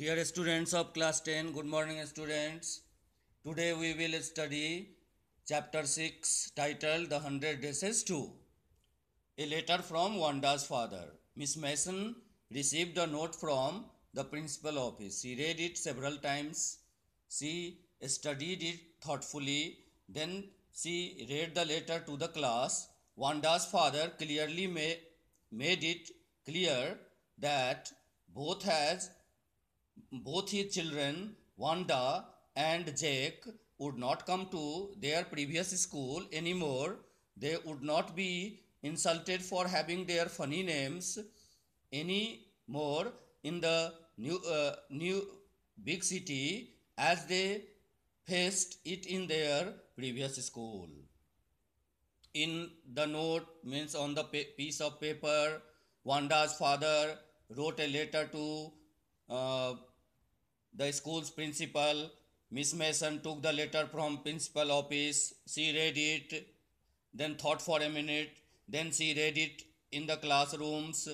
Dear students of class 10, good morning students. Today we will study chapter 6 titled The 100 Days 2. A letter from Wanda's father. Miss Mason received a note from the principal office. She read it several times. She studied it thoughtfully. Then she read the letter to the class. Wanda's father clearly ma- made it clear that both has both his children, Wanda and Jake, would not come to their previous school anymore. They would not be insulted for having their funny names anymore in the new, uh, new big city as they faced it in their previous school. In the note, means on the piece of paper, Wanda's father wrote a letter to uh, the school's principal, Miss Mason, took the letter from principal office. She read it, then thought for a minute. Then she read it in the classrooms.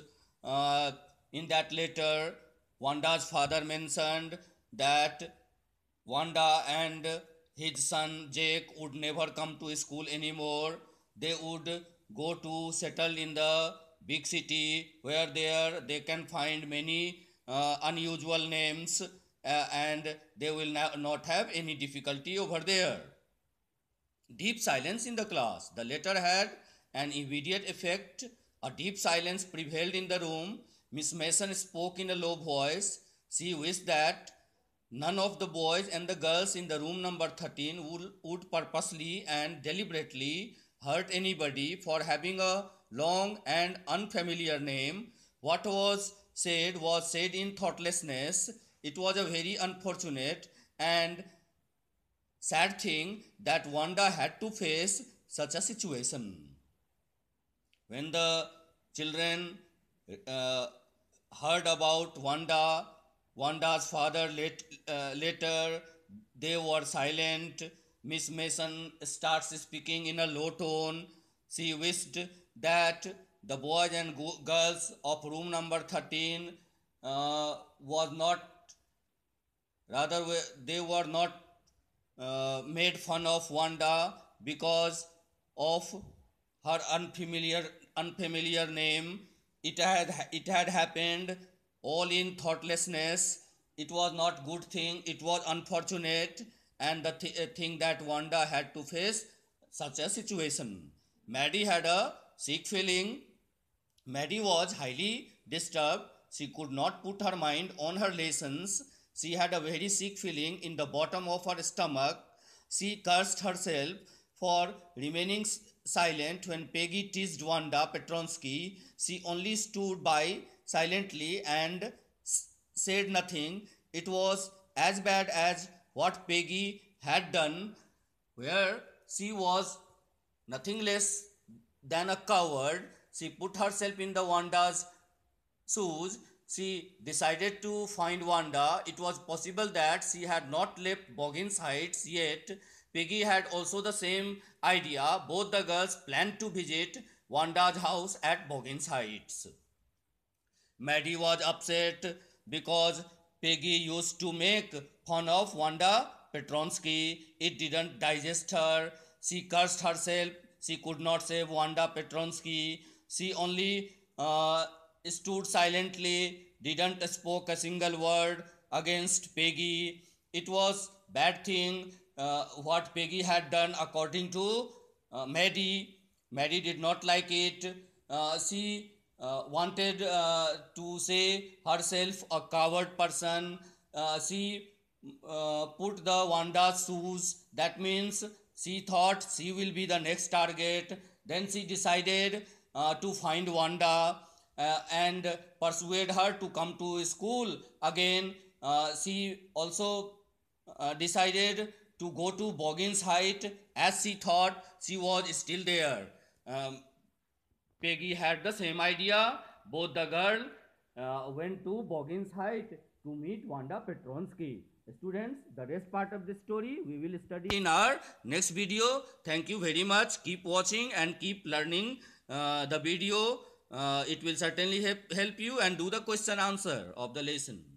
Uh, in that letter, Wanda's father mentioned that Wanda and his son Jake would never come to school anymore. They would go to settle in the big city where there they can find many uh, unusual names uh, and they will not have any difficulty over there. Deep silence in the class. The letter had an immediate effect. A deep silence prevailed in the room. Miss Mason spoke in a low voice. She wished that none of the boys and the girls in the room number 13 would, would purposely and deliberately hurt anybody for having a long and unfamiliar name. What was said was said in thoughtlessness it was a very unfortunate and sad thing that Wanda had to face such a situation. When the children uh, heard about Wanda, Wanda's father late, uh, later, they were silent. Miss Mason starts speaking in a low tone. She wished that the boys and girls of room number 13 uh, was not Rather, they were not uh, made fun of Wanda because of her unfamiliar, unfamiliar name. It had, it had happened all in thoughtlessness. It was not good thing. It was unfortunate and the th uh, thing that Wanda had to face such a situation. Maddie had a sick feeling. Maddie was highly disturbed. She could not put her mind on her lessons she had a very sick feeling in the bottom of her stomach. She cursed herself for remaining silent when Peggy teased Wanda Petronsky. She only stood by silently and said nothing. It was as bad as what Peggy had done, where she was nothing less than a coward. She put herself in the Wanda's shoes she decided to find Wanda, it was possible that she had not left Boggins Heights yet. Peggy had also the same idea. Both the girls planned to visit Wanda's house at Boggins Heights. Maddie was upset because Peggy used to make fun of Wanda Petronsky. It didn't digest her. She cursed herself. She could not save Wanda Petronsky. She only uh, stood silently, didn't spoke a single word against Peggy. It was bad thing uh, what Peggy had done according to uh, Maddie. Maddie did not like it. Uh, she uh, wanted uh, to say herself a coward person. Uh, she uh, put the Wanda's shoes. That means she thought she will be the next target. Then she decided to find Wanda uh, and persuade her to come to school again uh, she also uh, decided to go to Bogin's height as she thought she was still there um, peggy had the same idea both the girl uh, went to Bogin's height to meet wanda petronsky students the rest part of the story we will study in our next video thank you very much keep watching and keep learning uh, the video uh, it will certainly help, help you and do the question answer of the lesson.